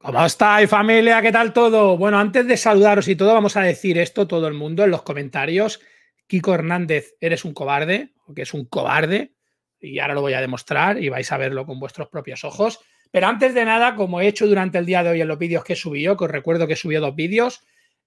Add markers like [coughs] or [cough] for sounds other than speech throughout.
¿Cómo estáis, familia? ¿Qué tal todo? Bueno, antes de saludaros y todo, vamos a decir esto todo el mundo en los comentarios. Kiko Hernández, eres un cobarde, que es un cobarde, y ahora lo voy a demostrar y vais a verlo con vuestros propios ojos. Pero antes de nada, como he hecho durante el día de hoy en los vídeos que he subido, que os recuerdo que he subido dos vídeos,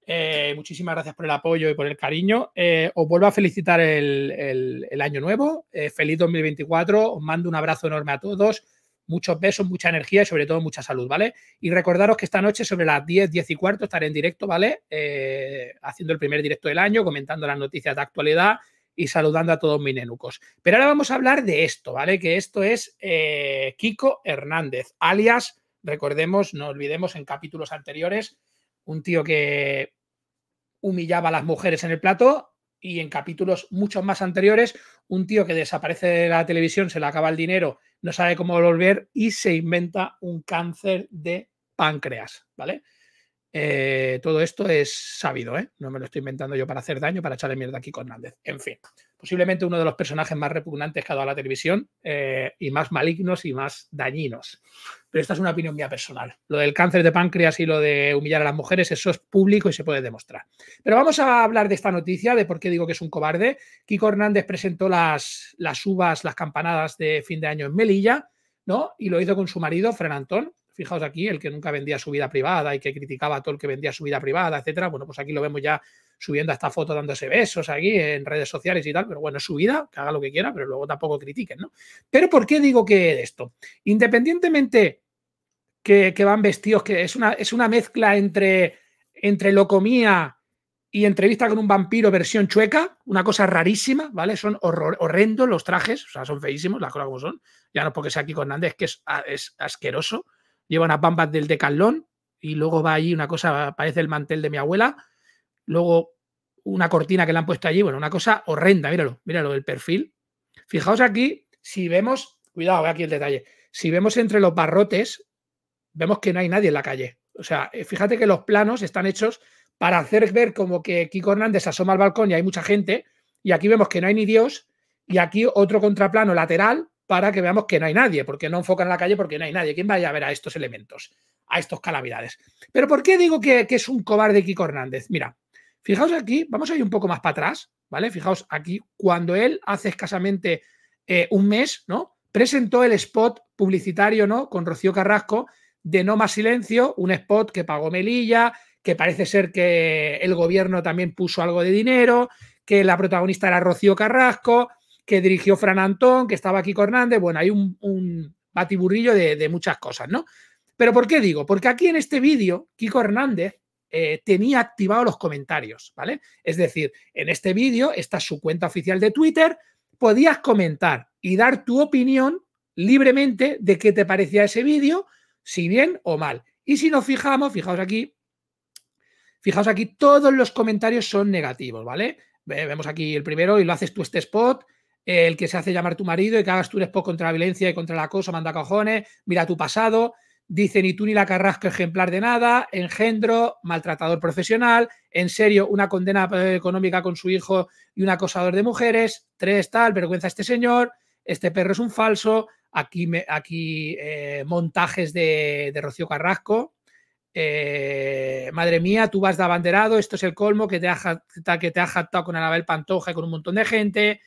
eh, muchísimas gracias por el apoyo y por el cariño. Eh, os vuelvo a felicitar el, año nuevo, eh, feliz 2024, os mando un abrazo enorme a todos. Muchos besos, mucha energía y sobre todo mucha salud, ¿vale? Y recordaros que esta noche sobre las 10, 10 y cuarto estaré en directo, ¿vale? Eh, haciendo el primer directo del año, comentando las noticias de actualidad y saludando a todos mis nenucos. Pero ahora vamos a hablar de esto, ¿vale? Que esto es eh, Kiko Hernández, alias, recordemos, no olvidemos en capítulos anteriores, un tío que humillaba a las mujeres en el plato, y en capítulos muchos más anteriores, un tío que desaparece de la televisión, se le acaba el dinero, no sabe cómo volver y se inventa un cáncer de páncreas, ¿vale? Eh, todo esto es sabido, ¿eh? No me lo estoy inventando yo para hacer daño, para echarle mierda aquí con Hernández. En fin, posiblemente uno de los personajes más repugnantes que ha dado la televisión eh, y más malignos y más dañinos pero esta es una opinión mía personal. Lo del cáncer de páncreas y lo de humillar a las mujeres, eso es público y se puede demostrar. Pero vamos a hablar de esta noticia, de por qué digo que es un cobarde. Kiko Hernández presentó las, las uvas, las campanadas de fin de año en Melilla, ¿no? Y lo hizo con su marido, Fran Antón. Fijaos aquí, el que nunca vendía su vida privada y que criticaba a todo el que vendía su vida privada, etcétera. Bueno, pues aquí lo vemos ya subiendo a esta foto dándose besos aquí en redes sociales y tal, pero bueno, es su vida, que haga lo que quiera, pero luego tampoco critiquen, ¿no? Pero ¿por qué digo que esto? Independientemente que, van vestidos, que es una, es una mezcla entre, entre locomía y entrevista con un vampiro versión chueca, una cosa rarísima, ¿vale? Son horrendos los trajes, o sea, son feísimos, las cosas como son. Ya no porque sea con Nández, que es, ah, es asqueroso lleva unas bambas del decalón y luego va allí una cosa, parece el mantel de mi abuela, luego una cortina que le han puesto allí, bueno, una cosa horrenda, míralo, míralo, el perfil. Fijaos aquí, si vemos, cuidado, aquí el detalle, si vemos entre los barrotes, vemos que no hay nadie en la calle. O sea, eh, fíjate que los planos están hechos para hacer ver como que Kiko Hernández asoma al balcón y hay mucha gente, y aquí vemos que no hay ni Dios, y aquí otro contraplano lateral para que veamos que no hay nadie, porque no enfocan la calle porque no hay nadie. ¿Quién vaya a ver a estos elementos, a estos calamidades? Pero ¿por qué digo que, es un cobarde Kiko Hernández? Mira, fijaos aquí, vamos a ir un poco más para atrás, ¿vale? Fijaos aquí, cuando él hace escasamente eh, un mes, ¿no? Presentó el spot publicitario, ¿no? Con Rocío Carrasco de No Más Silencio, un spot que pagó Melilla, que parece ser que el gobierno también puso algo de dinero, que la protagonista era Rocío Carrasco, que dirigió Fran Antón, que estaba Kiko Hernández. Bueno, hay un, batiburrillo de, muchas cosas, ¿no? Pero ¿por qué digo? Porque aquí en este vídeo, Kiko Hernández eh, tenía activados los comentarios, ¿vale? Es decir, en este vídeo, esta es su cuenta oficial de Twitter, podías comentar y dar tu opinión libremente de qué te parecía ese vídeo, si bien o mal. Y si nos fijamos, fijaos aquí, fijaos aquí, todos los comentarios son negativos, ¿vale? Vemos aquí el primero y lo haces tú este spot, el que se hace llamar tu marido y que hagas tú expo contra la violencia y contra la acoso... manda cojones, mira tu pasado, dice ni tú ni la carrasco ejemplar de nada, engendro, maltratador profesional, en serio, una condena eh, económica con su hijo y un acosador de mujeres, tres tal, vergüenza este señor, este perro es un falso, aquí, aquí eh, montajes de, de, Rocío Carrasco. Eh, madre mía, tú vas de abanderado, esto es el colmo que te ha, que te ha jactado con Anabel Pantoja y con un montón de gente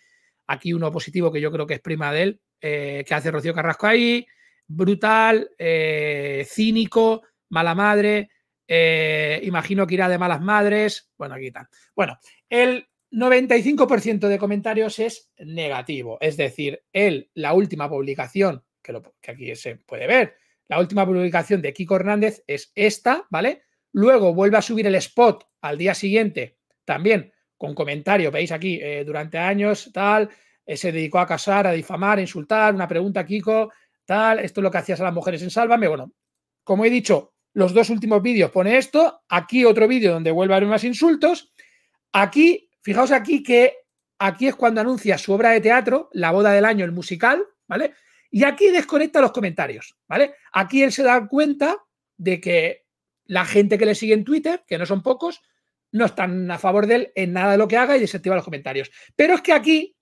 Aquí uno positivo que yo creo que es prima de él, eh, que hace Rocío Carrasco ahí, brutal, eh, cínico, mala madre, eh, imagino que irá de malas madres, bueno, aquí está. Bueno, el 95% de comentarios es negativo, es decir, él, la última publicación, que, lo, que aquí se puede ver, la última publicación de Kiko Hernández es esta, ¿vale? Luego vuelve a subir el spot al día siguiente, también un comentario, veis aquí, eh, durante años, tal, eh, se dedicó a casar, a difamar, a insultar, una pregunta, Kiko, tal, esto es lo que hacías a las mujeres en Sálvame. Bueno, como he dicho, los dos últimos vídeos pone esto, aquí otro vídeo donde vuelve a haber más insultos, aquí, fijaos aquí que aquí es cuando anuncia su obra de teatro, La boda del año, el musical, ¿vale? Y aquí desconecta los comentarios, ¿vale? Aquí él se da cuenta de que la gente que le sigue en Twitter, que no son pocos, no están a favor de él en nada de lo que haga y desactiva los comentarios. Pero es que aquí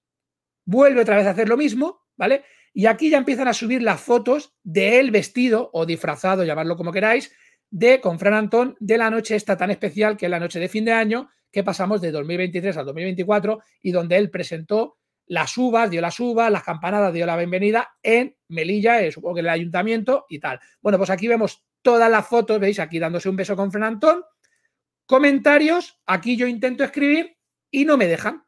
vuelve otra vez a hacer lo mismo, ¿vale? Y aquí ya empiezan a subir las fotos de él vestido o disfrazado, llamarlo como queráis, de con Fran Antón de la noche esta tan especial que es la noche de fin de año que pasamos de 2023 al 2024 y donde él presentó las uvas, dio las uvas, las campanadas, dio la bienvenida en Melilla, eh, supongo que en el ayuntamiento y tal. Bueno, pues aquí vemos todas las fotos, veis aquí dándose un beso con Fran Antón, Comentarios, aquí yo intento escribir y no me dejan. O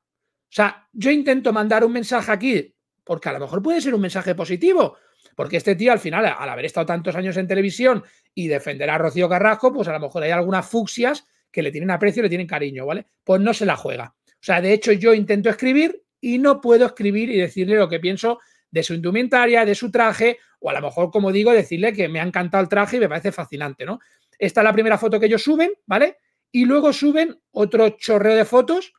sea, yo intento mandar un mensaje aquí, porque a lo mejor puede ser un mensaje positivo, porque este tío al final, al haber estado tantos años en televisión y defender a Rocío Carrasco, pues a lo mejor hay algunas fucsias que le tienen aprecio, le tienen cariño, ¿vale? Pues no se la juega. O sea, de hecho yo intento escribir y no puedo escribir y decirle lo que pienso de su indumentaria, de su traje, o a lo mejor, como digo, decirle que me ha encantado el traje y me parece fascinante, ¿no? Esta es la primera foto que ellos suben, ¿vale? y luego suben otro chorreo de fotos,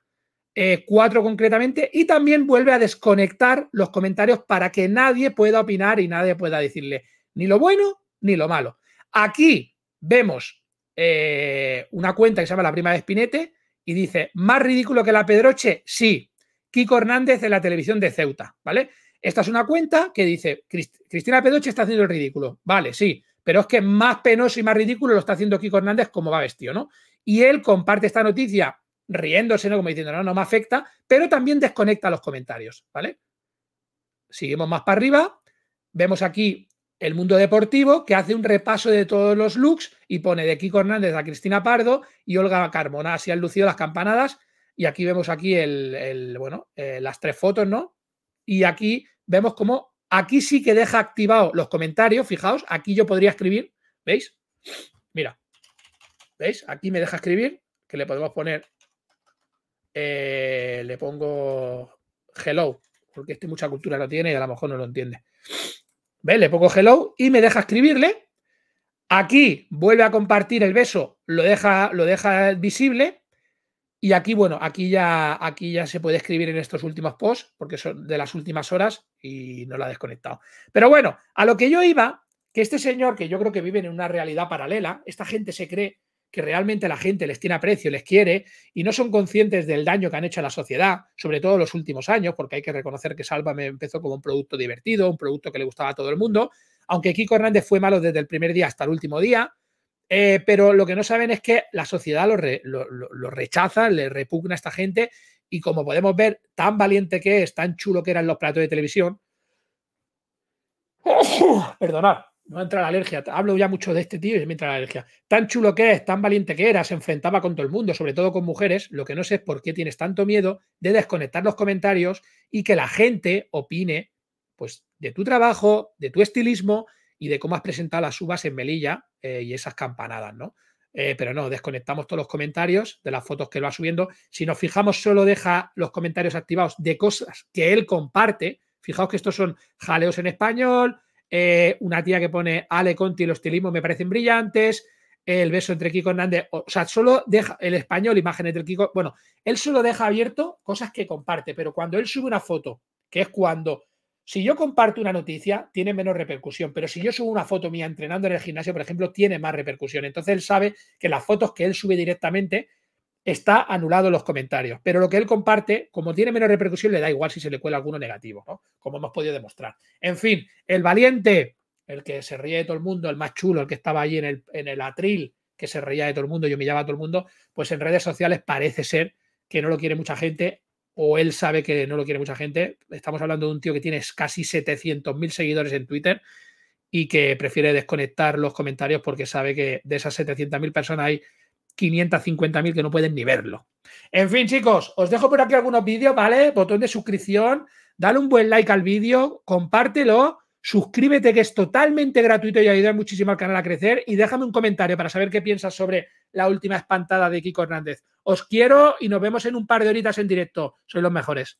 eh, cuatro concretamente, y también vuelve a desconectar los comentarios para que nadie pueda opinar y nadie pueda decirle ni lo bueno ni lo malo. Aquí vemos eh, una cuenta que se llama La Prima de Espinete y dice, más ridículo que la Pedroche, sí, Kiko Hernández en la televisión de Ceuta, ¿vale? Esta es una cuenta que dice, Cristina Pedroche está haciendo el ridículo, vale, sí, pero es que más penoso y más ridículo lo está haciendo Kiko Hernández como va vestido, ¿no? Y él comparte esta noticia riéndose, ¿no? Como diciendo, no, no me afecta, pero también desconecta los comentarios, ¿vale? Seguimos más para arriba, vemos aquí el mundo deportivo que hace un repaso de todos los looks y pone de Kiko Hernández a Cristina Pardo y Olga Carmona, así han lucido las campanadas y aquí vemos aquí el, bueno, eh, las tres fotos, ¿no? Y aquí vemos cómo aquí sí que deja activados los comentarios, fijaos, aquí yo podría escribir, ¿veis? Mira, ¿Veis? Aquí me deja escribir, que le podemos poner, eh, le pongo hello, porque este mucha cultura no tiene y a lo mejor no lo entiende. ¿Veis? Le pongo hello y me deja escribirle. Aquí vuelve a compartir el beso, lo deja, lo deja visible. Y aquí, bueno, aquí ya, aquí ya se puede escribir en estos últimos posts, porque son de las últimas horas y no lo ha desconectado. Pero bueno, a lo que yo iba, que este señor, que yo creo que vive en una realidad paralela, esta gente se cree que realmente la gente les tiene aprecio, les quiere y no son conscientes del daño que han hecho a la sociedad, sobre todo en los últimos años, porque hay que reconocer que Sálvame empezó como un producto divertido, un producto que le gustaba a todo el mundo, aunque Kiko Hernández fue malo desde el primer día hasta el último día, eh, pero lo que no saben es que la sociedad lo, lo rechaza, le repugna a esta gente y como podemos ver, tan valiente que es, tan chulo que eran los platos de televisión, [coughs] perdonad, no entra la alergia. Hablo ya mucho de este tío y me entra la alergia. Tan chulo que es, tan valiente que era, se enfrentaba con todo el mundo, sobre todo con mujeres. Lo que no sé es por qué tienes tanto miedo de desconectar los comentarios y que la gente opine pues, de tu trabajo, de tu estilismo y de cómo has presentado las subas en Melilla eh, y esas campanadas, ¿no? Eh, pero no, desconectamos todos los comentarios de las fotos que lo va subiendo. Si nos fijamos, solo deja los comentarios activados de cosas que él comparte. Fijaos que estos son jaleos en español, eh, una tía que pone Ale Conti y los estilismo me parecen brillantes, el beso entre Kiko Hernández, o sea, solo deja el español, imágenes del Kiko, bueno, él solo deja abierto cosas que comparte, pero cuando él sube una foto, que es cuando, si yo comparto una noticia, tiene menos repercusión, pero si yo subo una foto mía entrenando en el gimnasio, por ejemplo, tiene más repercusión. Entonces él sabe que las fotos que él sube directamente está anulado los comentarios. Pero lo que él comparte, como tiene menos repercusión, le da igual si se le cuela alguno negativo, ¿no? Como hemos podido demostrar. En fin, el valiente, el que se ríe de todo el mundo, el más chulo, el que estaba allí en el, en el atril, que se reía de todo el mundo y humillaba a todo el mundo, pues en redes sociales parece ser que no lo quiere mucha gente o él sabe que no lo quiere mucha gente. Estamos hablando de un tío que tiene casi 700.000 seguidores en Twitter y que prefiere desconectar los comentarios porque sabe que de esas 700.000 personas hay 550.000 que no pueden ni verlo. En fin, chicos, os dejo por aquí algunos vídeos, ¿vale? Botón de suscripción, dale un buen like al vídeo, compártelo, suscríbete que es totalmente gratuito y ayuda muchísimo al canal a crecer y déjame un comentario para saber qué piensas sobre la última espantada de Kiko Hernández. Os quiero y nos vemos en un par de horitas en directo. Sois los mejores.